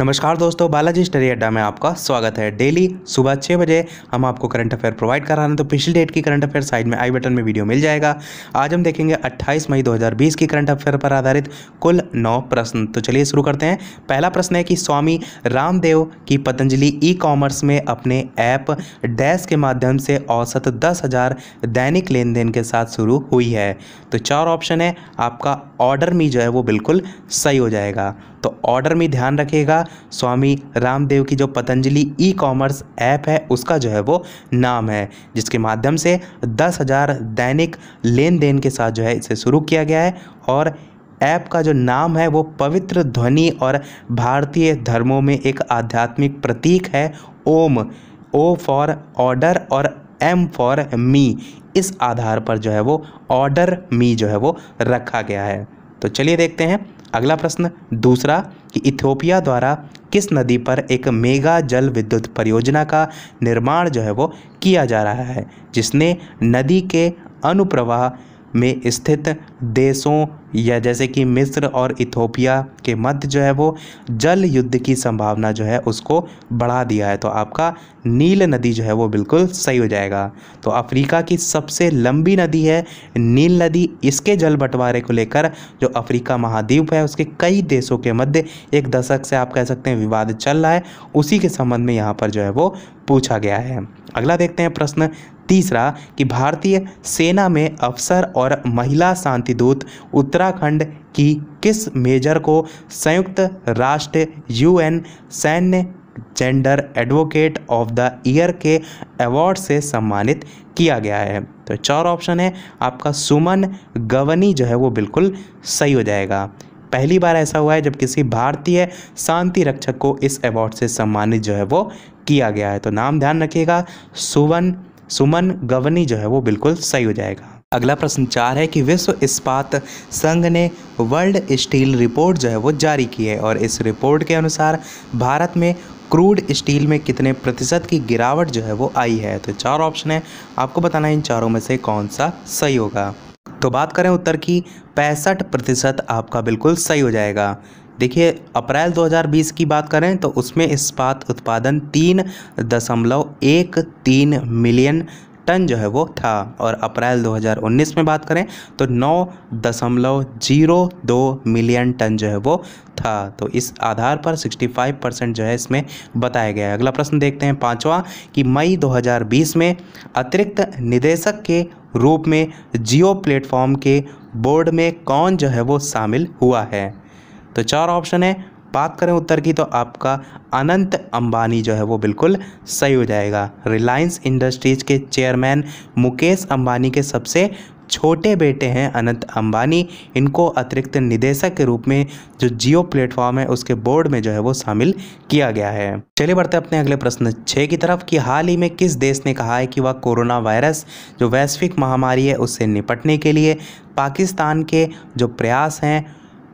नमस्कार दोस्तों बालाजी स्टडी अड्डा में आपका स्वागत है डेली सुबह छः बजे हम आपको करंट अफेयर प्रोवाइड करा रहे हैं तो पिछले डेट की करंट अफेयर साइड में आई बटन में वीडियो मिल जाएगा आज हम देखेंगे 28 मई 2020 की करंट अफेयर पर आधारित कुल नौ प्रश्न तो चलिए शुरू करते हैं पहला प्रश्न है कि स्वामी रामदेव की पतंजलि ई कॉमर्स में अपने ऐप डैश के माध्यम से औसत दस दैनिक लेन देन के साथ शुरू हुई है तो चार ऑप्शन है आपका ऑर्डर मी जो है वो बिल्कुल सही हो जाएगा तो ऑर्डर में ध्यान रखिएगा स्वामी रामदेव की जो पतंजलि ई कॉमर्स ऐप है उसका जो है वो नाम है जिसके माध्यम से दस हज़ार दैनिक लेन देन के साथ जो है इसे शुरू किया गया है और ऐप का जो नाम है वो पवित्र ध्वनि और भारतीय धर्मों में एक आध्यात्मिक प्रतीक है ओम ओ फॉर ऑर्डर और एम फॉर मी इस आधार पर जो है वो ऑर्डर मी जो है वो रखा गया है तो चलिए देखते हैं अगला प्रश्न दूसरा कि इथियोपिया द्वारा किस नदी पर एक मेगा जल विद्युत परियोजना का निर्माण जो है वो किया जा रहा है जिसने नदी के अनुप्रवाह में स्थित देशों या जैसे कि मिस्र और इथोपिया के मध्य जो है वो जल युद्ध की संभावना जो है उसको बढ़ा दिया है तो आपका नील नदी जो है वो बिल्कुल सही हो जाएगा तो अफ्रीका की सबसे लंबी नदी है नील नदी इसके जल बंटवारे को लेकर जो अफ्रीका महाद्वीप है उसके कई देशों के मध्य एक दशक से आप कह सकते हैं विवाद चल रहा है उसी के संबंध में यहाँ पर जो है वो पूछा गया है अगला देखते हैं प्रश्न तीसरा कि भारतीय सेना में अफसर और महिला शांति दूत उत्तराखंड की किस मेजर को संयुक्त राष्ट्र यूएन सैन्य gender advocate of the year के अवार्ड से सम्मानित किया गया है तो चार ऑप्शन है आपका सुमन गवनी जो है वो बिल्कुल सही हो जाएगा पहली बार ऐसा हुआ है जब किसी भारतीय शांति रक्षक को इस अवार्ड से सम्मानित जो है वो किया गया है तो नाम ध्यान रखिएगा सुवन सुमन गवनी जो है वो बिल्कुल सही हो जाएगा अगला प्रश्न चार है कि विश्व इस्पात संघ ने वर्ल्ड स्टील रिपोर्ट जो है वो जारी की है और इस रिपोर्ट के अनुसार भारत में क्रूड स्टील में कितने प्रतिशत की गिरावट जो है वो आई है तो चार ऑप्शन है आपको बताना है इन चारों में से कौन सा सही होगा तो बात करें उत्तर की पैंसठ प्रतिशत आपका बिल्कुल सही हो जाएगा देखिए अप्रैल 2020 की बात करें तो उसमें इस्पात उत्पादन तीन दशमलव एक तीन मिलियन टन जो है वो था और अप्रैल 2019 में बात करें तो नौ दशमलव जीरो दो मिलियन टन जो है वो था तो इस आधार पर 65 परसेंट जो है इसमें बताया गया है अगला प्रश्न देखते हैं पांचवा कि मई 2020 में अतिरिक्त निदेशक के रूप में जियो प्लेटफॉर्म के बोर्ड में कौन जो है वो शामिल हुआ है तो चार ऑप्शन है बात करें उत्तर की तो आपका अनंत अंबानी जो है वो बिल्कुल सही हो जाएगा रिलायंस इंडस्ट्रीज के चेयरमैन मुकेश अंबानी के सबसे छोटे बेटे हैं अनंत अंबानी इनको अतिरिक्त निदेशक के रूप में जो जियो प्लेटफॉर्म है उसके बोर्ड में जो है वो शामिल किया गया है चलिए बढ़ते अपने अगले प्रश्न छः की तरफ कि हाल ही में किस देश ने कहा है कि वह कोरोना वायरस जो वैश्विक महामारी है उससे निपटने के लिए पाकिस्तान के जो प्रयास हैं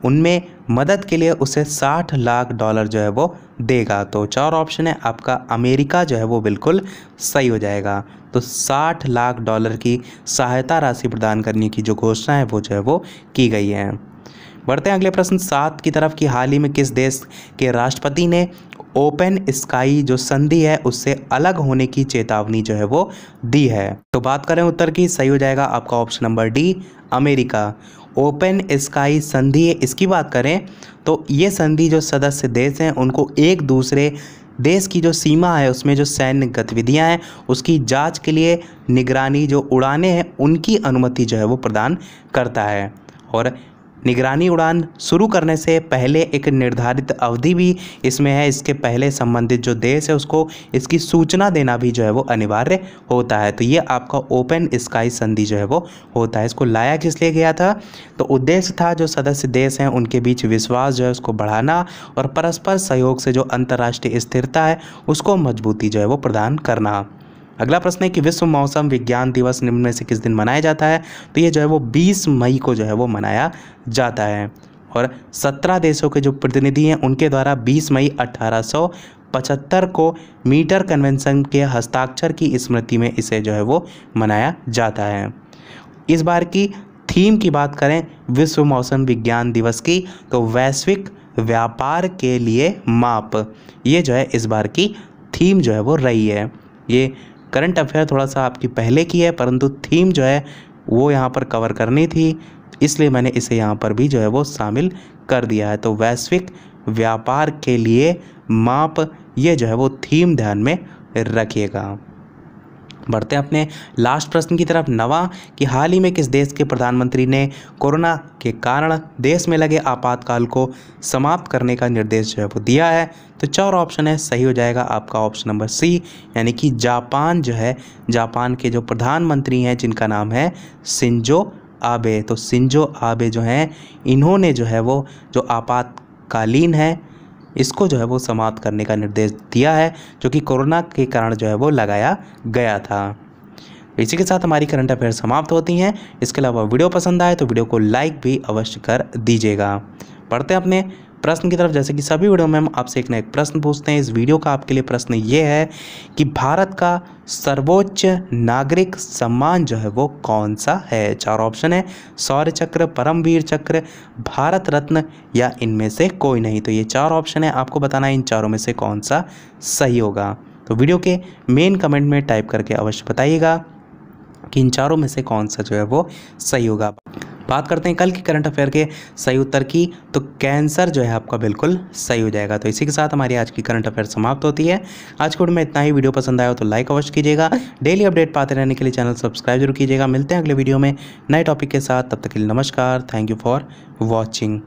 उनमें मदद के लिए उसे 60 लाख डॉलर जो है वो देगा तो चार ऑप्शन है आपका अमेरिका जो है वो बिल्कुल सही हो जाएगा तो 60 लाख डॉलर की सहायता राशि प्रदान करने की जो घोषणा है वो जो है वो की गई है बढ़ते हैं अगले प्रश्न सात की तरफ कि हाल ही में किस देश के राष्ट्रपति ने ओपन स्काई जो संधि है उससे अलग होने की चेतावनी जो है वो दी है तो बात करें उत्तर की सही हो जाएगा आपका option number D America open sky संधि है इसकी बात करें तो ये संधि जो सदस्य देश हैं उनको एक दूसरे देश की जो सीमा है उसमें जो सैन्य गतिविधियां हैं उसकी जांच के लिए निगरानी जो उड़ाने हैं उनकी अनुमति जो है वो प्रदान करता है और निगरानी उड़ान शुरू करने से पहले एक निर्धारित अवधि भी इसमें है इसके पहले संबंधित जो देश है उसको इसकी सूचना देना भी जो है वो अनिवार्य होता है तो ये आपका ओपन स्काई संधि जो है वो होता है इसको लाया किस लिए गया था तो उद्देश्य था जो सदस्य देश हैं उनके बीच विश्वास जो है उसको बढ़ाना और परस्पर सहयोग से जो अंतर्राष्ट्रीय स्थिरता है उसको मजबूती जो है वो प्रदान करना अगला प्रश्न है कि विश्व मौसम विज्ञान दिवस निम्न में से किस दिन मनाया जाता है तो ये जो है वो बीस मई को जो है वो मनाया जाता है और 17 देशों के जो प्रतिनिधि हैं उनके द्वारा 20 मई 1875 को मीटर कन्वेंशन के हस्ताक्षर की स्मृति में इसे जो है वो मनाया जाता है इस बार की थीम की बात करें विश्व मौसम विज्ञान दिवस की तो वैश्विक व्यापार के लिए माप ये जो है इस बार की थीम जो है वो रही है ये करंट अफेयर थोड़ा सा आपकी पहले की है परंतु थीम जो है वो यहाँ पर कवर करनी थी इसलिए मैंने इसे यहाँ पर भी जो है वो शामिल कर दिया है तो वैश्विक व्यापार के लिए माप ये जो है वो थीम ध्यान में रखिएगा बढ़ते हैं अपने लास्ट प्रश्न की तरफ नवा कि हाल ही में किस देश के प्रधानमंत्री ने कोरोना के कारण देश में लगे आपातकाल को समाप्त करने का निर्देश जो है वो दिया है तो चार ऑप्शन है सही हो जाएगा आपका ऑप्शन नंबर सी यानी कि जापान जो है जापान के जो प्रधानमंत्री हैं जिनका नाम है सिंजो आबे तो सिंजो आबे जो हैं इन्होंने जो है वो जो आपातकालीन है इसको जो है वो समाप्त करने का निर्देश दिया है जो कि कोरोना के कारण जो है वो लगाया गया था इसी के साथ हमारी करंट अफेयर समाप्त होती हैं इसके अलावा वीडियो पसंद आए तो वीडियो को लाइक भी अवश्य कर दीजिएगा पढ़ते हैं अपने प्रश्न की तरफ जैसे कि सभी वीडियो में हम आपसे एक ना एक प्रश्न पूछते हैं इस वीडियो का आपके लिए प्रश्न ये है कि भारत का सर्वोच्च नागरिक सम्मान जो है वो कौन सा है चार ऑप्शन है सौर्य चक्र परमवीर चक्र भारत रत्न या इनमें से कोई नहीं तो ये चार ऑप्शन है आपको बताना है इन चारों में से कौन सा सही होगा तो वीडियो के मेन कमेंट में टाइप करके अवश्य बताइएगा कि इन चारों में से कौन सा जो है वो सही होगा बात करते हैं कल के करंट अफेयर के सही उत्तर की तो कैंसर जो है आपका बिल्कुल सही हो जाएगा तो इसी के साथ हमारी आज की करंट अफेयर समाप्त होती है आज के में इतना ही वीडियो पसंद आया हो तो लाइक अवश्य कीजिएगा डेली अपडेट पाते रहने के लिए चैनल सब्सक्राइब जरूर कीजिएगा मिलते हैं अगले वीडियो में नए टॉपिक के साथ तब तक के लिए नमस्कार थैंक यू फॉर वॉचिंग